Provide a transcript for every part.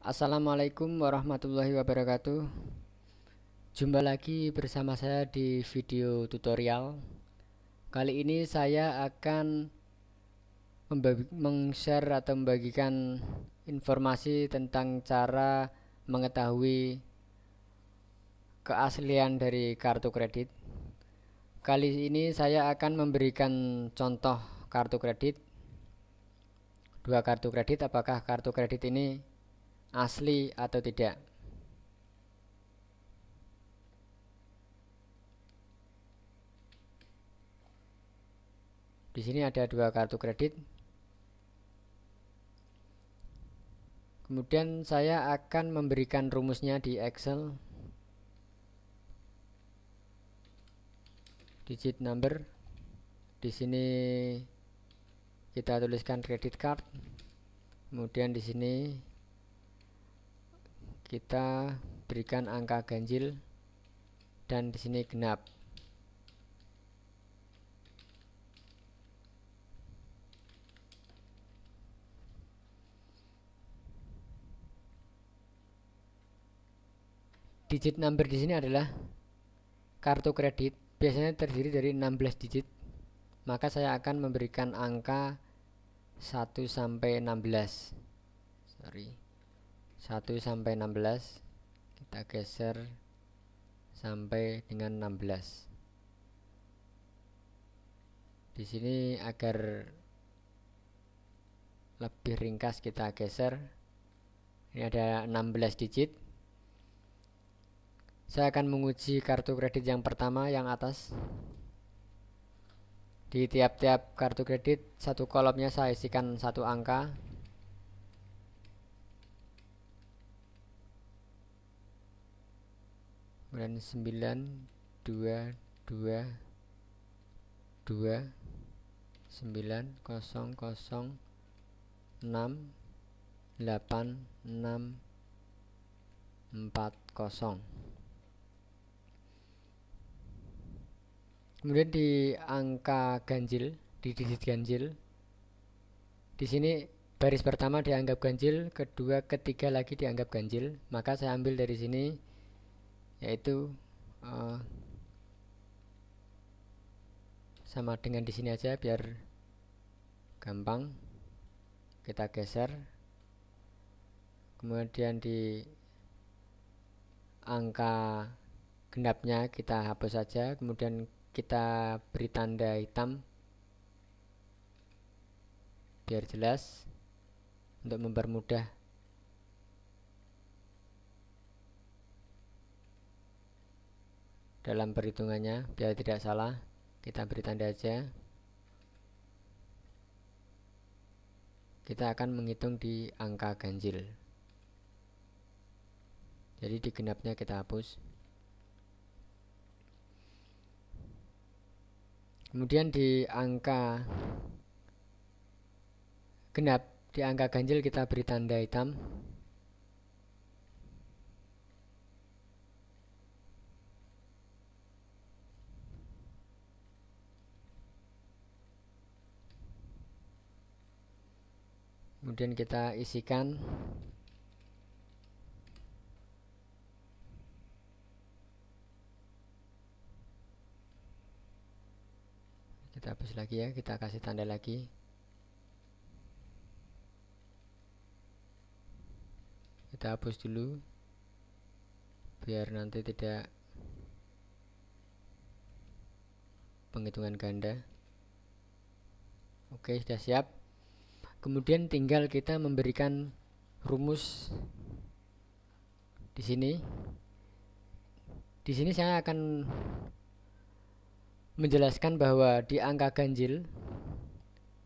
Assalamualaikum warahmatullahi wabarakatuh Jumpa lagi bersama saya di video tutorial Kali ini saya akan meng-share atau membagikan informasi tentang cara mengetahui keaslian dari kartu kredit Kali ini saya akan memberikan contoh kartu kredit Dua kartu kredit apakah kartu kredit ini asli atau tidak di sini ada dua kartu kredit kemudian saya akan memberikan rumusnya di Excel digit number di sini kita tuliskan kredit card kemudian di sini kita berikan angka ganjil dan di sini genap digit number di sini adalah kartu kredit biasanya terdiri dari 16 digit maka saya akan memberikan angka 1 sampai 16 sorry 1 sampai 16 kita geser sampai dengan 16 di sini agar lebih ringkas kita geser ini ada 16 digit saya akan menguji kartu kredit yang pertama yang atas di tiap-tiap kartu kredit satu kolomnya saya isikan satu angka kemudian 9 2 2 2 9 0 0 6 8 6 4 0 kemudian di angka ganjil di digit ganjil di sini baris pertama dianggap ganjil kedua ketiga lagi dianggap ganjil maka saya ambil dari sini yaitu uh, sama dengan di sini aja biar gampang kita geser kemudian di angka genapnya kita hapus saja kemudian kita beri tanda hitam biar jelas untuk mempermudah dalam perhitungannya biar tidak salah kita beri tanda aja kita akan menghitung di angka ganjil jadi di genapnya kita hapus kemudian di angka genap di angka ganjil kita beri tanda hitam kemudian kita isikan kita hapus lagi ya kita kasih tanda lagi kita hapus dulu biar nanti tidak penghitungan ganda oke sudah siap kemudian tinggal kita memberikan rumus di sini di sini saya akan menjelaskan bahwa di angka ganjil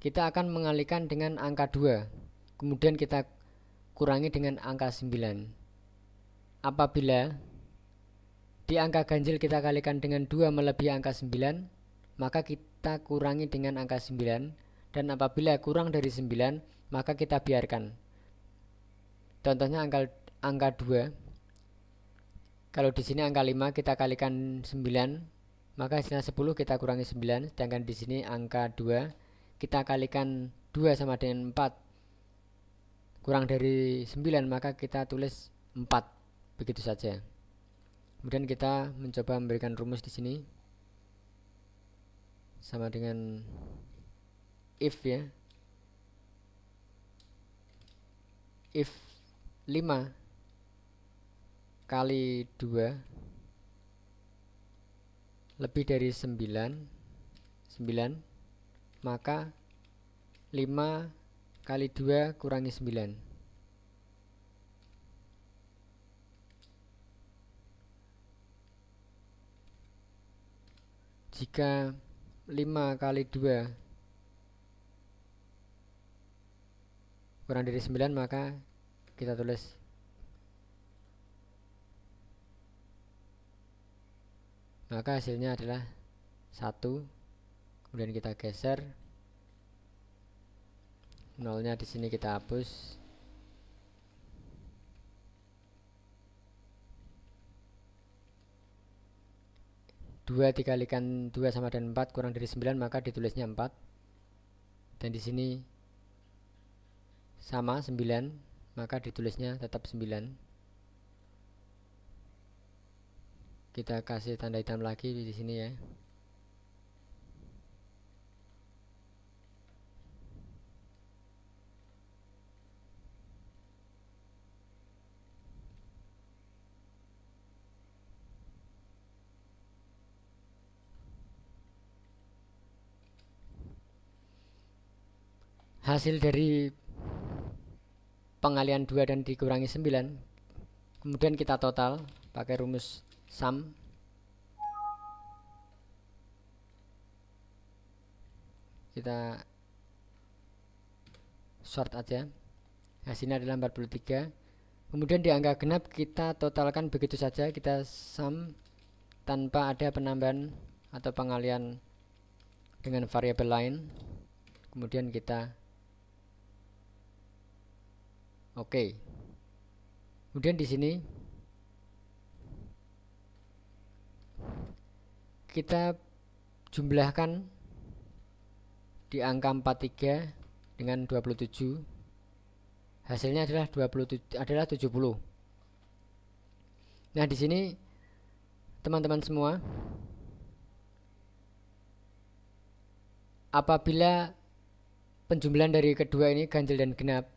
kita akan mengalihkan dengan angka 2 kemudian kita kurangi dengan angka 9 apabila di angka ganjil kita kalikan dengan 2 melebihi angka 9 maka kita kurangi dengan angka 9 dan apabila kurang dari 9 maka kita biarkan. Contohnya angka angka 2. Kalau di sini angka 5 kita kalikan 9, maka hasilnya 10 kita kurangi 9, sedangkan di sini angka 2 kita kalikan 2 sama dengan 4. Kurang dari 9 maka kita tulis 4. Begitu saja. Kemudian kita mencoba memberikan rumus di sini sama dengan if ya if 5 kali 2 lebih dari 9 9 maka 5 kali 2 kurangi 9 jika 5 kali 2 kurang dari 9 maka kita tulis maka hasilnya adalah 1 kemudian kita geser nolnya di sini kita hapus dua dikalikan dua sama dengan empat kurang dari sembilan maka ditulisnya empat dan di sini sama 9 maka ditulisnya tetap 9 kita kasih tanda hitam lagi di sini ya hasil dari pengalian 2 dan dikurangi 9 kemudian kita total pakai rumus sum kita short aja hasilnya adalah 43 kemudian di angka genap kita totalkan begitu saja kita sum tanpa ada penambahan atau pengalian dengan variabel lain kemudian kita Oke. Kemudian di sini kita jumlahkan di angka 43 dengan 27 hasilnya adalah 27 adalah 70 nah di sini teman-teman semua apabila penjumlahan dari kedua ini ganjil dan genap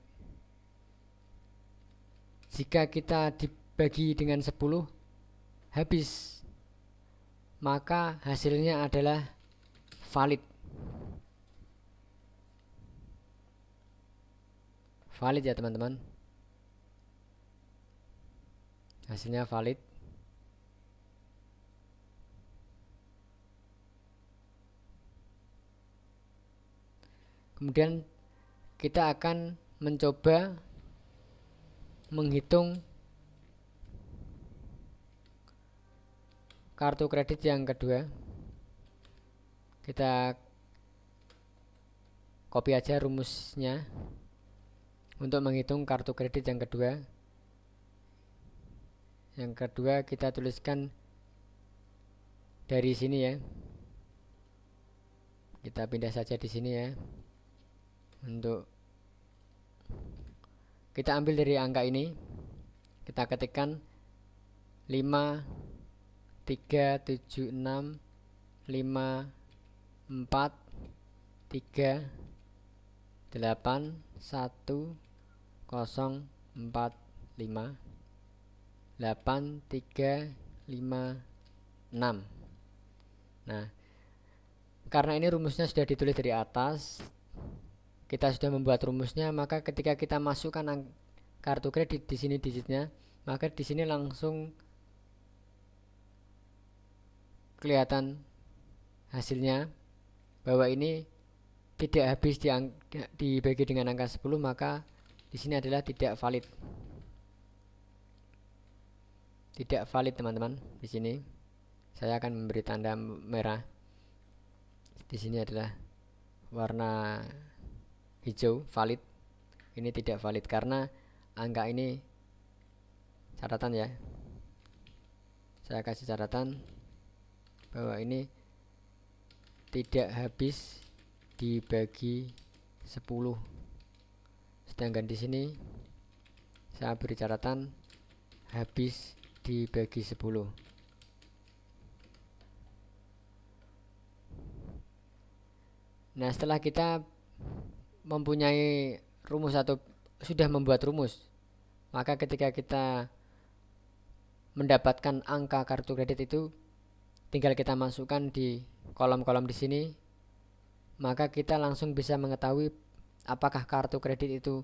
jika kita dibagi dengan 10 habis maka hasilnya adalah valid valid ya teman-teman hasilnya valid kemudian kita akan mencoba menghitung kartu kredit yang kedua kita copy aja rumusnya untuk menghitung kartu kredit yang kedua yang kedua kita tuliskan dari sini ya kita pindah saja di sini ya untuk kita ambil dari angka ini. Kita ketikkan 5 3 7 6 5 4 3 8 1 0 4 5 8 3 5 6 Nah karena ini rumusnya sudah ditulis dari atas kita sudah membuat rumusnya maka ketika kita masukkan kartu kredit di sini digitnya maka di sini langsung kelihatan hasilnya bahwa ini tidak habis di dibagi dengan angka 10 maka di sini adalah tidak valid tidak valid teman-teman di sini saya akan memberi tanda merah di sini adalah warna hijau valid ini tidak valid karena angka ini catatan ya saya kasih catatan bahwa ini tidak habis dibagi 10 sedangkan di sini saya beri catatan habis dibagi 10 nah setelah kita mempunyai rumus atau sudah membuat rumus, maka ketika kita mendapatkan angka kartu kredit itu tinggal kita masukkan di kolom-kolom di sini maka kita langsung bisa mengetahui apakah kartu kredit itu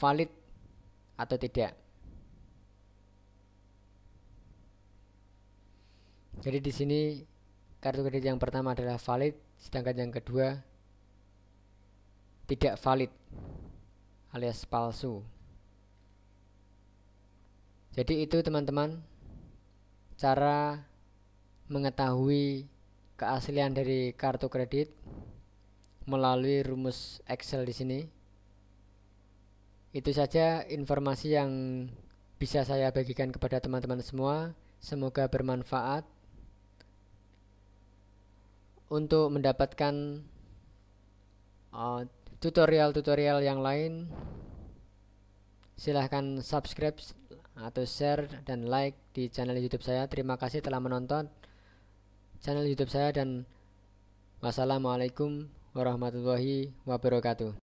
valid atau tidak. Jadi di sini kartu kredit yang pertama adalah valid, sedangkan yang kedua tidak valid alias palsu. Jadi itu teman-teman cara mengetahui keaslian dari kartu kredit melalui rumus Excel di sini. Itu saja informasi yang bisa saya bagikan kepada teman-teman semua. Semoga bermanfaat. Untuk mendapatkan uh, tutorial-tutorial yang lain silahkan subscribe atau share dan like di channel youtube saya terima kasih telah menonton channel youtube saya dan wassalamualaikum warahmatullahi wabarakatuh